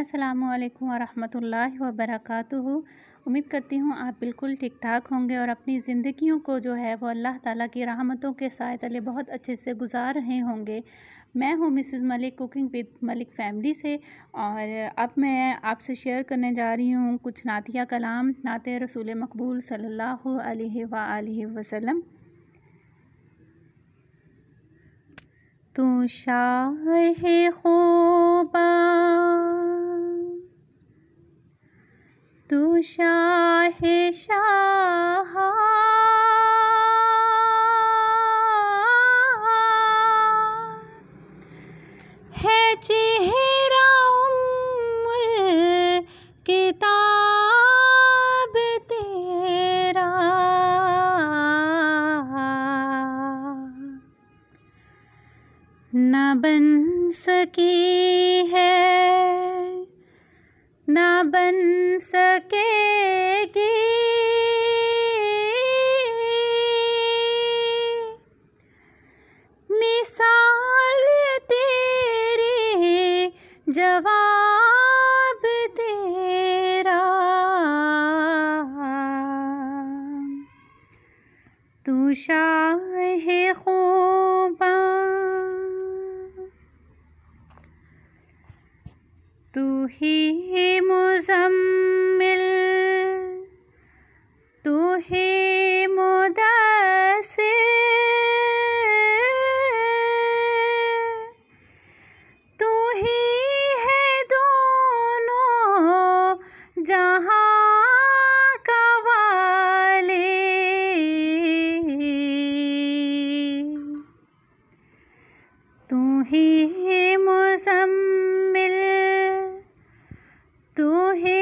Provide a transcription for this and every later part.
अस्सलाम वालेकुम रहमतुल्लाहि उम्मीद करती हूँ आप बिल्कुल ठीक ठाक होंगे और अपनी ज़िंदगियों को जो है वो अल्लाह ताला की रहमतों के साय तले बहुत अच्छे से गुजार रहे होंगे मैं हूँ Mrs Malik cooking with Malik family से और अब मैं आपसे शेयर करने जा रही हूँ कुछ नातिया कलाम नात रसूल मकबूल सल्ला वसलम तो तू शाह तू शाह शाह है चेहरा उम्मुल किताब तेरा न बन सकी है ना बन सकेगी मिसाल तेरी जवाब तेरा तू शाह है खूब तू ही मुजम्मिल तू ही मुदासिर तू ही है दोनों जहां का वाले तू ही तू है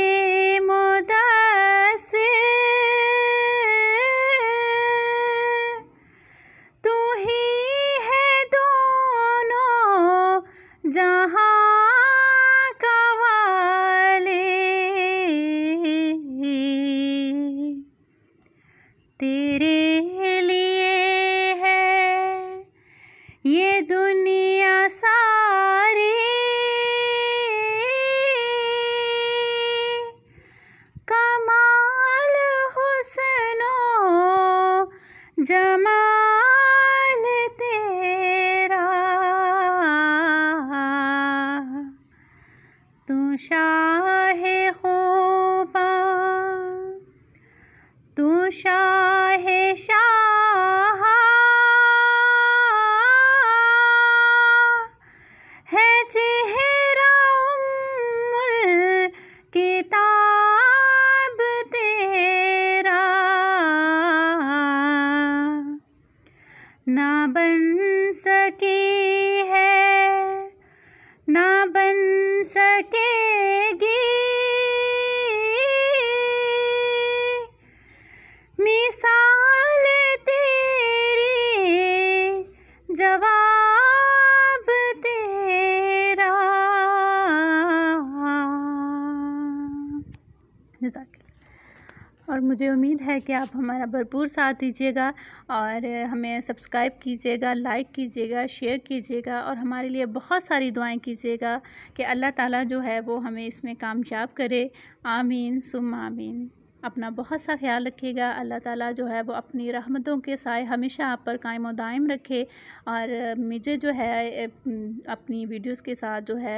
जमाल तेरा तू शाह होबा तू शाह शाह ना बन सकी है ना बन सकेगी मिसाल तेरी जवाब तेरा जजाक और मुझे उम्मीद है कि आप हमारा भरपूर साथ दीजिएगा और हमें सब्सक्राइब कीजिएगा लाइक कीजिएगा शेयर कीजिएगा और हमारे लिए बहुत सारी दुआएं कीजिएगा कि अल्लाह ताला जो है वो हमें इसमें कामयाब करे आमीन सुम आमीन अपना बहुत सा ख्याल रखिएगा अल्लाह ताला जो है वो अपनी रहमतों के साय हमेशा आप पर कायम और दायम रखे और मुझे जो है अपनी वीडियोस के साथ जो है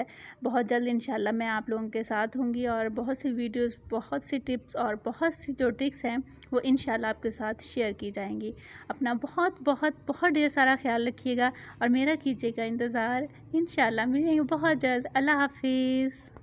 बहुत जल्द इन मैं आप लोगों के साथ होंगी और बहुत सी वीडियोस बहुत सी टिप्स और बहुत सी जो ट्रिक्स हैं वो इन आपके साथ शेयर की जाएंगी अपना बहुत बहुत बहुत ढेर सारा ख्याल रखिएगा और मेरा कीजिएगा इंतज़ार इन मिलेंगे बहुत जल्द अल्लाह हाफिज़